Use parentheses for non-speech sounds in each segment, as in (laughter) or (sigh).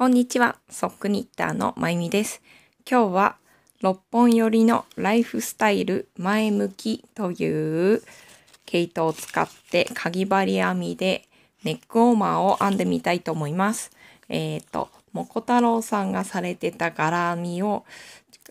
こんにちは、ソックニッターのまゆみです。今日は六本寄りのライフスタイル前向きという毛糸を使ってかぎ針編みでネックウォーマーを編んでみたいと思います。えっ、ー、と、もこ太郎さんがされてた柄編みを、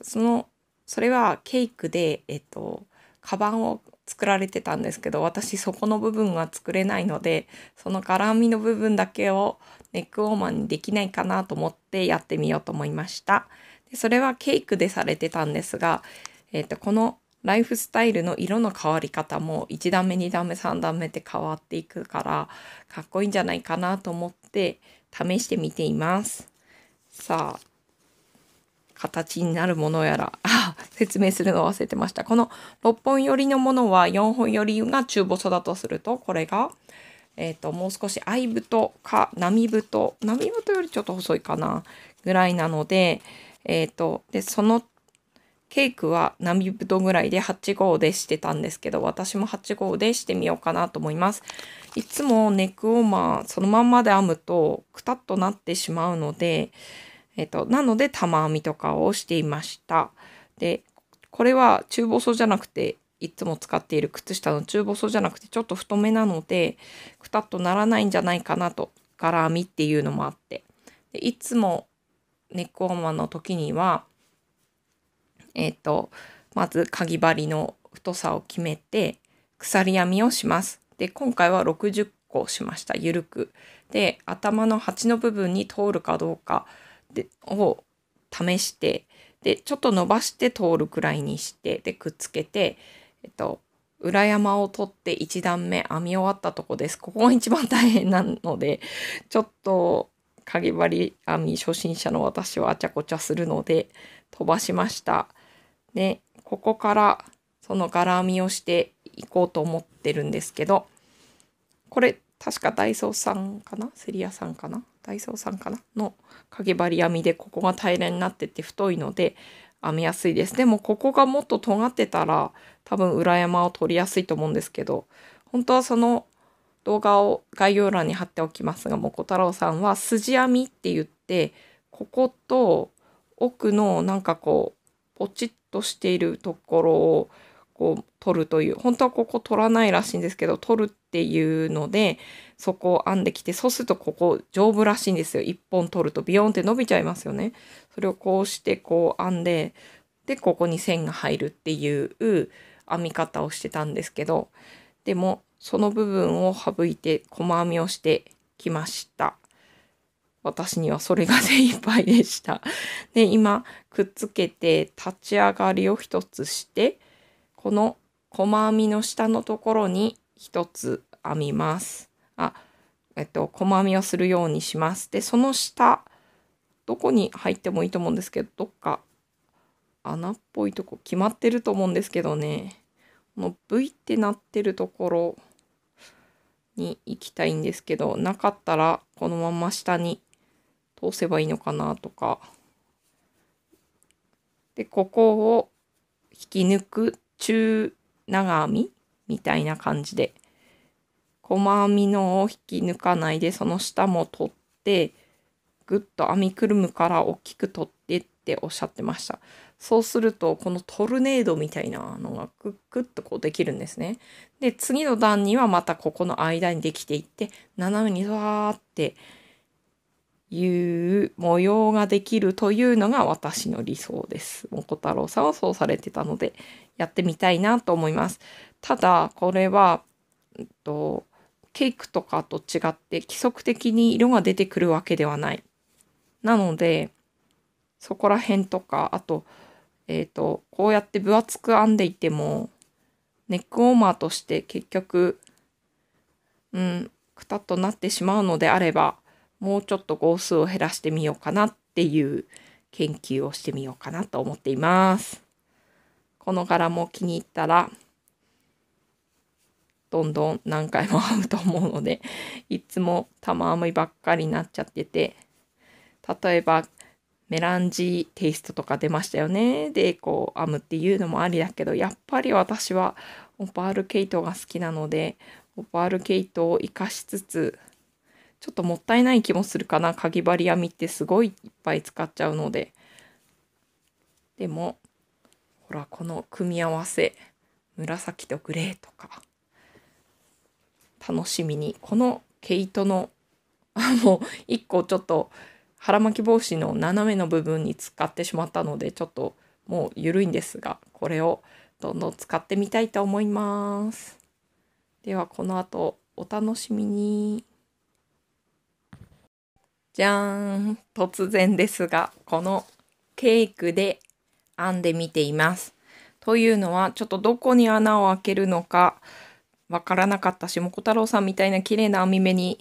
その、それはケイクで、えっ、ー、と、カバンを作られてたんですけど私そこの部分は作れないのでその絡みの部分だけをネックウォーマーにできないかなと思ってやってみようと思いましたでそれはケイクでされてたんですが、えーとこのライフスタイルの色の変わり方も1段目2段目3段目って変わっていくからかっこいいんじゃないかなと思って試してみていますさあ形になるものやら、(laughs) 説明するのを忘れてました。この6本寄りのものは4本寄りが中細だとすると、これが、えっ、ー、と、もう少し藍太か波太、波太よりちょっと細いかな、ぐらいなので、えっ、ー、と、で、そのケークは波太ぐらいで8号でしてたんですけど、私も8号でしてみようかなと思います。いつもネックオーマーそのまんまで編むとくたっとなってしまうので、えっ、と、なので玉編みとかをしていました。で、これは中細じゃなくて、いつも使っている靴下の中細じゃなくてちょっと太めなので、くたっとならないんじゃないかなと、柄編みっていうのもあって。でいつもネックオーマの時には、えっ、と、まずかぎ針の太さを決めて、鎖編みをします。で、今回は60個しました。ゆるく。で、頭の鉢の部分に通るかどうかでを試してでちょっと伸ばして通るくらいにしてでくっつけて、えっと、裏山を取って1段目編み終わったとこです。ここが一番大変なのでちょっとかぎ針編み初心者の私はあちゃこちゃするので飛ばしました。でここからその柄編みをしていこうと思ってるんですけどこれ確かダイソーさんかなセリアさんかなダイソーさんかなのかぎ針編みでここが平らになってて太いので編みやすいです。でもここがもっと尖ってたら多分裏山を取りやすいと思うんですけど本当はその動画を概要欄に貼っておきますがもこたろうさんは筋編みって言ってここと奥のなんかこうポチッとしているところをこう取るという本当はここ取らないらしいんですけど取るっていうのでそこを編んできてそうするとここ丈夫らしいんですよ1本取るとビヨンって伸びちゃいますよねそれをこうしてこう編んででここに線が入るっていう編み方をしてたんですけどでもその部分を省いて細編みをしてきました私にはそれが精一杯でしたで今くっつけて立ち上がりを1つしてこの細編みの下のところに1つ編みます。あ、えっと、細編みをするようにします。で、その下、どこに入ってもいいと思うんですけど、どっか穴っぽいとこ決まってると思うんですけどね、この V ってなってるところに行きたいんですけど、なかったらこのまま下に通せばいいのかなとか。で、ここを引き抜く中長編みみたいな感じで細編みのを引き抜かないでその下も取ってぐっと編みくるむから大きく取ってっておっしゃってましたそうするとこのトルネードみたいなのがクックッとこうできるんですねで次の段にはまたここの間にできていって斜めにわーっていう模様ができるというのが私の理想です。もこたろうさんはそうされてたのでやってみたいなと思います。ただこれは、えっと、ケークとかと違って規則的に色が出てくるわけではない。なのでそこら辺とかあと,、えっ、ー、とこうやって分厚く編んでいてもネックウォーマーとして結局うんくたっとなってしまうのであればもうちょっと号数を減らしてみようかなっていう研究をしてみようかなと思っています。この柄も気に入ったらどんどん何回も会うと思うので (laughs) いつも玉編みばっかりになっちゃってて例えばメランジーテイストとか出ましたよねでこう編むっていうのもありだけどやっぱり私はオパール毛糸が好きなのでオパール毛糸を生かしつつちょっともったいない気もするかな。かぎ針編みってすごいいっぱい使っちゃうので。でも、ほら、この組み合わせ。紫とグレーとか。楽しみに。この毛糸の、あ、(laughs) もう一個ちょっと腹巻き帽子の斜めの部分に使ってしまったので、ちょっともう緩いんですが、これをどんどん使ってみたいと思います。ではこの後お楽しみに。じゃーん突然ですがこのケークで編んでみています。というのはちょっとどこに穴を開けるのかわからなかったしもこたろうさんみたいな綺麗な編み目に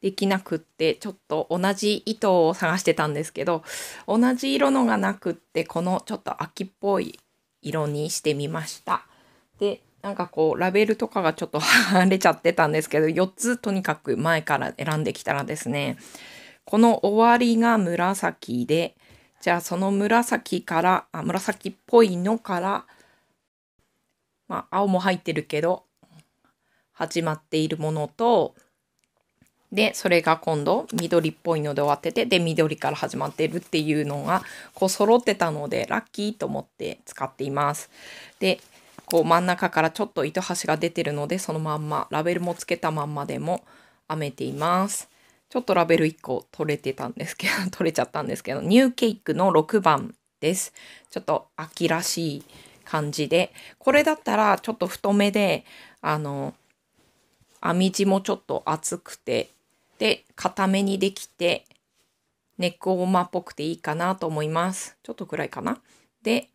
できなくってちょっと同じ糸を探してたんですけど同じ色のがなくってこのちょっと秋っぽい色にしてみました。でなんかこうラベルとかがちょっと離 (laughs) れちゃってたんですけど4つとにかく前から選んできたらですねこの終わりが紫で、じゃあその紫から、あ紫っぽいのから、まあ、青も入ってるけど、始まっているものと、で、それが今度緑っぽいので終わってて、で、緑から始まってるっていうのが、こう揃ってたので、ラッキーと思って使っています。で、こう真ん中からちょっと糸端が出てるので、そのまんま、ラベルもつけたまんまでも編めています。ちょっとラベル1個取れてたんですけど、(laughs) 取れちゃったんですけど、ニューケイクの6番です。ちょっと秋らしい感じで、これだったらちょっと太めで、あの、編み地もちょっと厚くて、で、固めにできて、ネックウォーマーっぽくていいかなと思います。ちょっと暗いかな。で、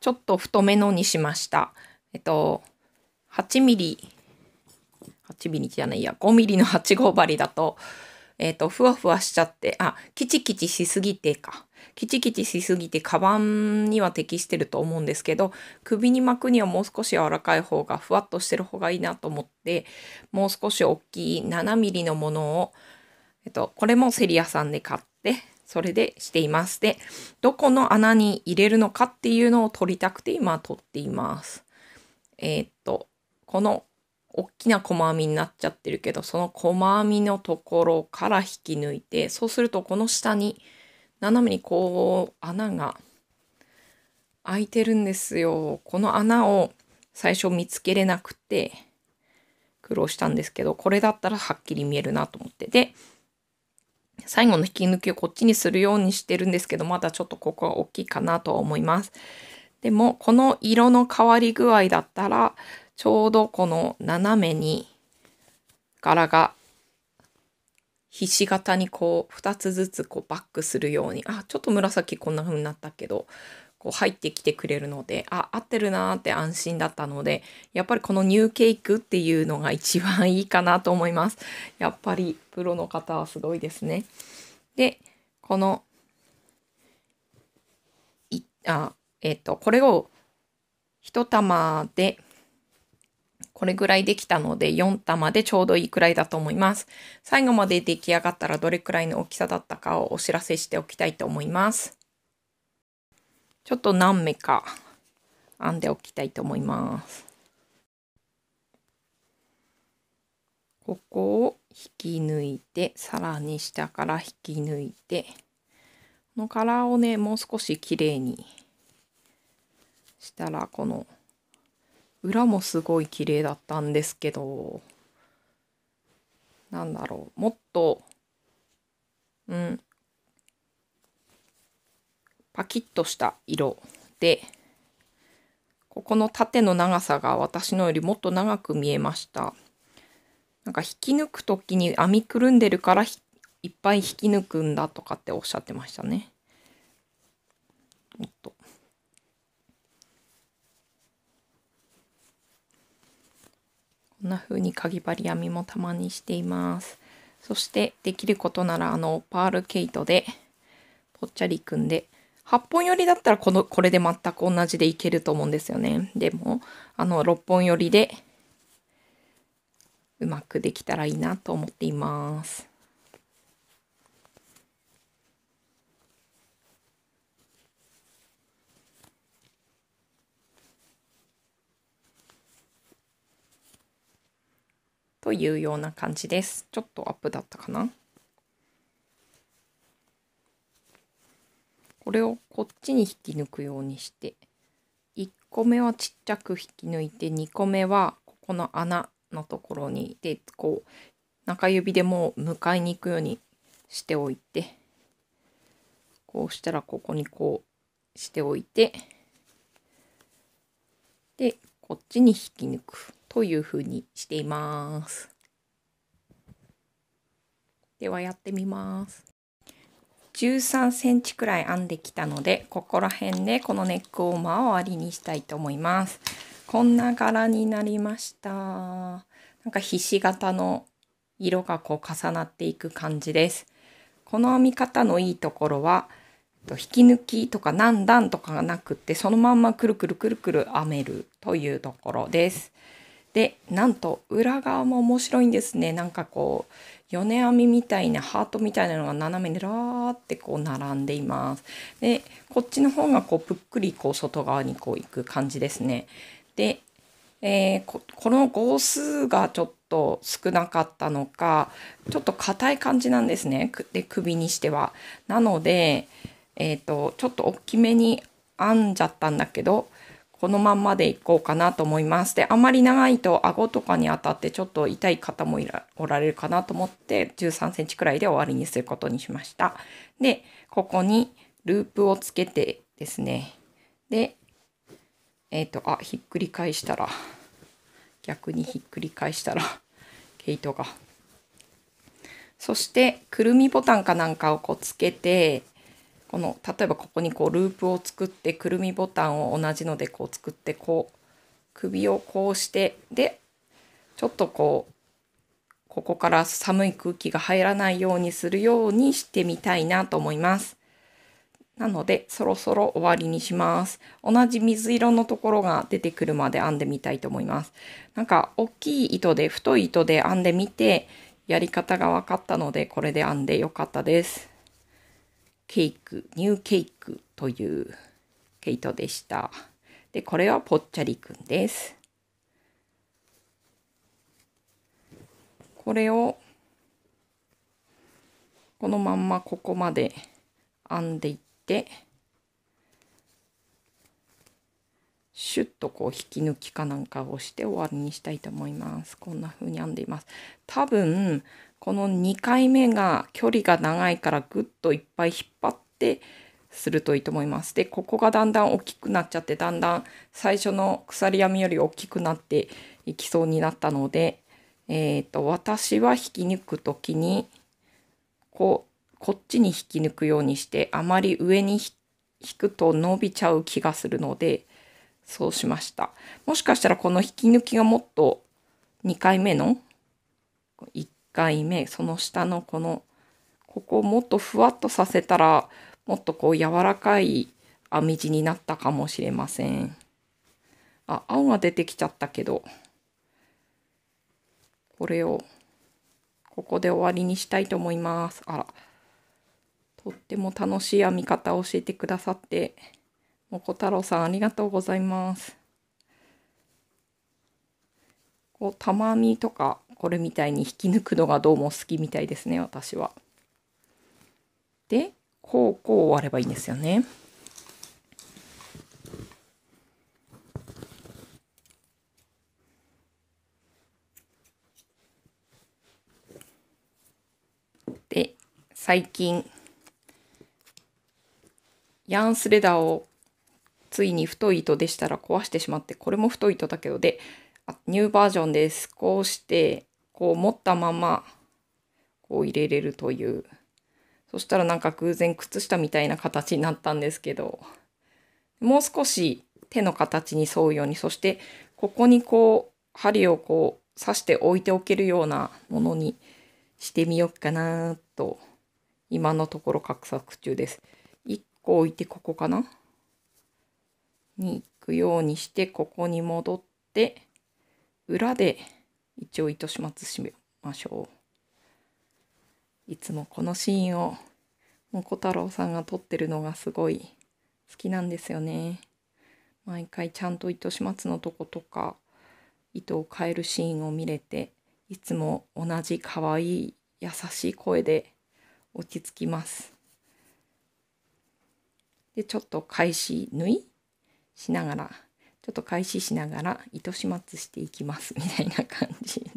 ちょっと太めのにしました。えっと、8 m m ちびリじゃないや、5ミリの8号針だと、えっ、ー、と、ふわふわしちゃって、あ、キチキチしすぎてか。キチキチしすぎて、カバンには適してると思うんですけど、首に巻くにはもう少し柔らかい方が、ふわっとしてる方がいいなと思って、もう少し大きい7ミリのものを、えっ、ー、と、これもセリアさんで買って、それでしています。で、どこの穴に入れるのかっていうのを取りたくて今取っています。えー、っと、この大きな細編みになっちゃってるけど、その細編みのところから引き抜いて、そうするとこの下に斜めにこう穴が開いてるんですよ。この穴を最初見つけれなくて苦労したんですけど、これだったらはっきり見えるなと思って。で、最後の引き抜きをこっちにするようにしてるんですけど、まだちょっとここは大きいかなとは思います。でも、この色の変わり具合だったら、ちょうどこの斜めに柄がひし形にこう2つずつこうバックするようにあちょっと紫こんな風になったけどこう入ってきてくれるのであ合ってるなーって安心だったのでやっぱりこのニューケイクっていうのが一番いいかなと思いますやっぱりプロの方はすごいですねでこのいあえっ、とこれを1玉でこれぐらいできたので4玉でちょうどいいくらいだと思います。最後まで出来上がったらどれくらいの大きさだったかをお知らせしておきたいと思います。ちょっと何目か編んでおきたいと思います。ここを引き抜いて、さらに下から引き抜いて、このカラーをね、もう少し綺麗にしたら、この裏もすごい綺麗だったんですけど、なんだろう、もっと、うん、パキッとした色で、ここの縦の長さが私のよりもっと長く見えました。なんか引き抜く時に編みくるんでるからいっぱい引き抜くんだとかっておっしゃってましたね。こんな風にかぎ針編みもたまにしていますそしてできることならあのパール毛糸でぽっちゃり組んで8本寄りだったらこのこれで全く同じでいけると思うんですよねでもあの6本寄りでうまくできたらいいなと思っていますというような感じです。ちょっとアップだったかなこれをこっちに引き抜くようにして1個目はちっちゃく引き抜いて2個目はここの穴のところにでこう中指でもう迎えに行くようにしておいてこうしたらここにこうしておいてでこっちに引き抜く。というふうにしています。ではやってみます。13センチくらい編んできたので、ここら辺でこのネックウォーマーを終わりにしたいと思います。こんな柄になりました。なんかひし形の色がこう重なっていく感じです。この編み方のいいところは、引き抜きとか何段とかがなくって、そのまんまくるくるくるくる編めるというところです。でなんと裏側も面白いんですねなんかこう米編みみたいなハートみたいなのが斜めにラーってこう並んでいますでこっちの方がこうぷっくりこう外側にこう行く感じですねで、えー、この号数がちょっと少なかったのかちょっと硬い感じなんですねで首にしてはなのでえっ、ー、とちょっと大きめに編んじゃったんだけどこのまんまでいこうかなと思います。で、あんまり長いと顎とかに当たってちょっと痛い方もおられるかなと思って13センチくらいで終わりにすることにしました。で、ここにループをつけてですね。で、えっ、ー、と、あ、ひっくり返したら、逆にひっくり返したら、毛糸が。そして、くるみボタンかなんかをこうつけて、この例えばここにこうループを作ってくるみボタンを同じのでこう作ってこう首をこうしてでちょっとこうここから寒い空気が入らないようにするようにしてみたいなと思います。なのでそろそろ終わりにします。同じ水色のところが出てくるまで編んでみたいと思います。なんか大きい糸で太い糸で編んでみてやり方が分かったのでこれで編んでよかったです。ケイク、ニューケイクという毛糸でした。で、これはぽっちゃりくんです。これをこのまんまここまで編んでいって、シュッとこう引き抜きかなんかをして終わりにしたいと思います。こんな風に編んでいます。多分この2回目が距離が長いからぐっといっぱい引っ張ってするといいと思います。でここがだんだん大きくなっちゃってだんだん最初の鎖編みより大きくなっていきそうになったので、えーと、私は引き抜く時にこうこっちに引き抜くようにしてあまり上に引くと伸びちゃう気がするのでそうしました。もしかしたらこの引き抜きがもっと2回目の1回目その下のこのここをもっとふわっとさせたらもっとこう柔らかい編み地になったかもしれません。あ青が出てきちゃったけどこれをここで終わりにしたいと思います。あらとっても楽しい編み方を教えてくださってもこ太郎さんありがとうございます。こう玉編みとかこれみたいに引き抜くのがどうも好きみたいですね私は。でこうこう割ればいいんですよね。で最近ヤンスレダーをついに太い糸でしたら壊してしまってこれも太い糸だけどでニューバージョンです。こうしてこう持ったままこう入れれるというそしたらなんか偶然靴下みたいな形になったんですけどもう少し手の形に沿うようにそしてここにこう針をこう刺して置いておけるようなものにしてみようかなと今のところ画策中です。1個置いてここかなに行くようにしてここに戻って裏で一応糸始末しましょういつもこのシーンをもこ太郎さんが撮ってるのがすごい好きなんですよね毎回ちゃんと糸始末のとことか糸を変えるシーンを見れていつも同じ可愛い優しい声で落ち着きますでちょっと返し縫いしながらちょっと開始しながら糸始末していきますみたいな感じで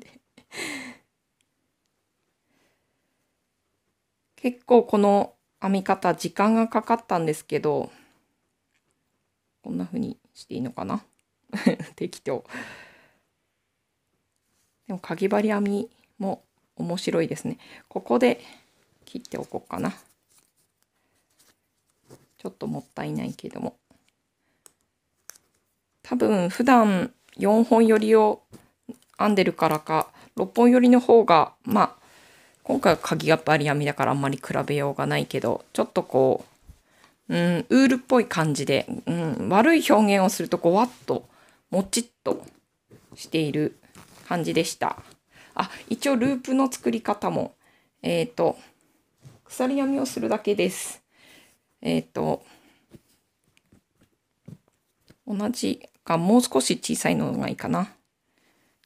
結構この編み方時間がかかったんですけどこんな風にしていいのかな (laughs) 適当でもかぎ針編みも面白いですねここで切っておこうかなちょっともったいないけども多分普段4本寄りを編んでるからか6本寄りの方がまあ今回は鍵がバリ編みだからあんまり比べようがないけどちょっとこう、うん、ウールっぽい感じで、うん、悪い表現をするとごわっともちっとしている感じでした。あ一応ループの作り方もえっ、ー、と鎖編みをするだけです。えっ、ー、と同じもう少し小さいのがいいかな。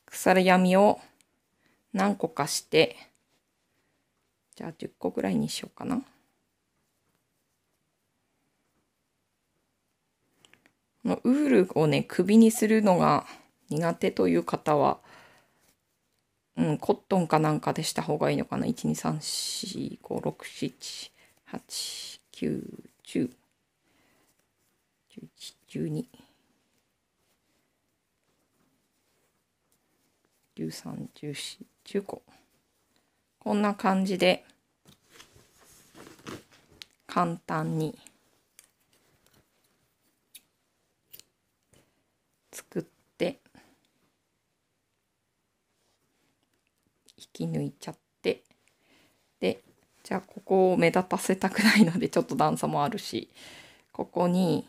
腐れ闇を何個かして、じゃあ10個ぐらいにしようかな。のウールをね、首にするのが苦手という方は、うん、コットンかなんかでした方がいいのかな。1、2、3、4、5、6、7、8、9、10、11、12。13、個。こんな感じで、簡単に作って引き抜いちゃってでじゃあここを目立たせたくないのでちょっと段差もあるしここに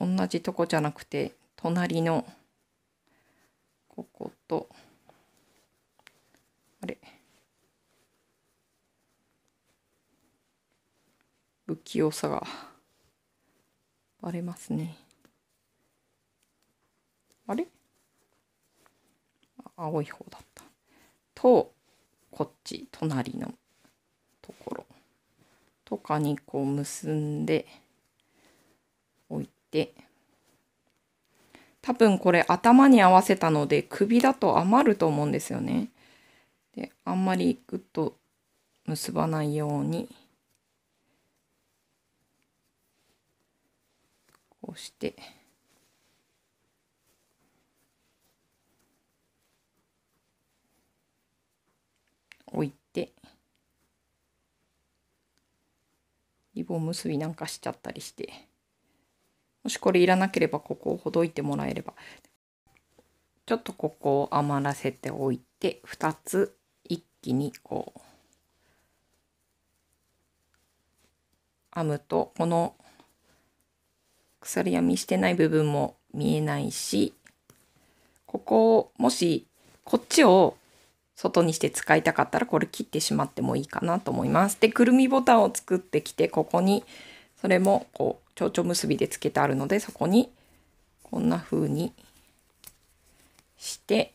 同じとこじゃなくて隣のこことあれ不器用さがバレますねあれ青い方だったとこっち隣のところとかにこう結んでおいて多分これ頭に合わせたので首だと余ると思うんですよね。であんまりグッと結ばないようにこうして。置いてリボン結びなんかしちゃったりして。もしこれいらなければここをほどいてもらえれば。ちょっとここを余らせておいて、2つ一気にこう、編むと、この鎖編みしてない部分も見えないし、ここを、もしこっちを外にして使いたかったらこれ切ってしまってもいいかなと思います。で、くるみボタンを作ってきて、ここにそれもこう、蝶々結びでつけてあるのでそこにこんな風にして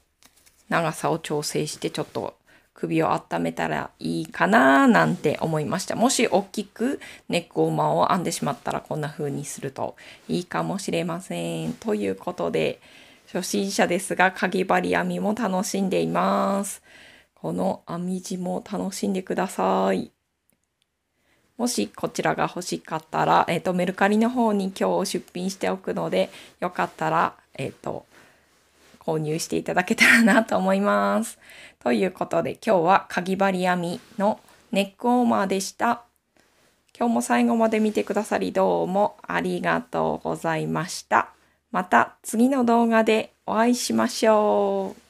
長さを調整してちょっと首を温めたらいいかななんて思いました。もし大きくネックウォーマーを編んでしまったらこんな風にするといいかもしれません。ということで初心者ですがかぎ針編みも楽しんでいます。この編み地も楽しんでください。もしこちらが欲しかったら、えっ、ー、と、メルカリの方に今日出品しておくので、よかったら、えっ、ー、と、購入していただけたらなと思います。ということで、今日はかぎ針編みのネックウォーマーでした。今日も最後まで見てくださりどうもありがとうございました。また次の動画でお会いしましょう。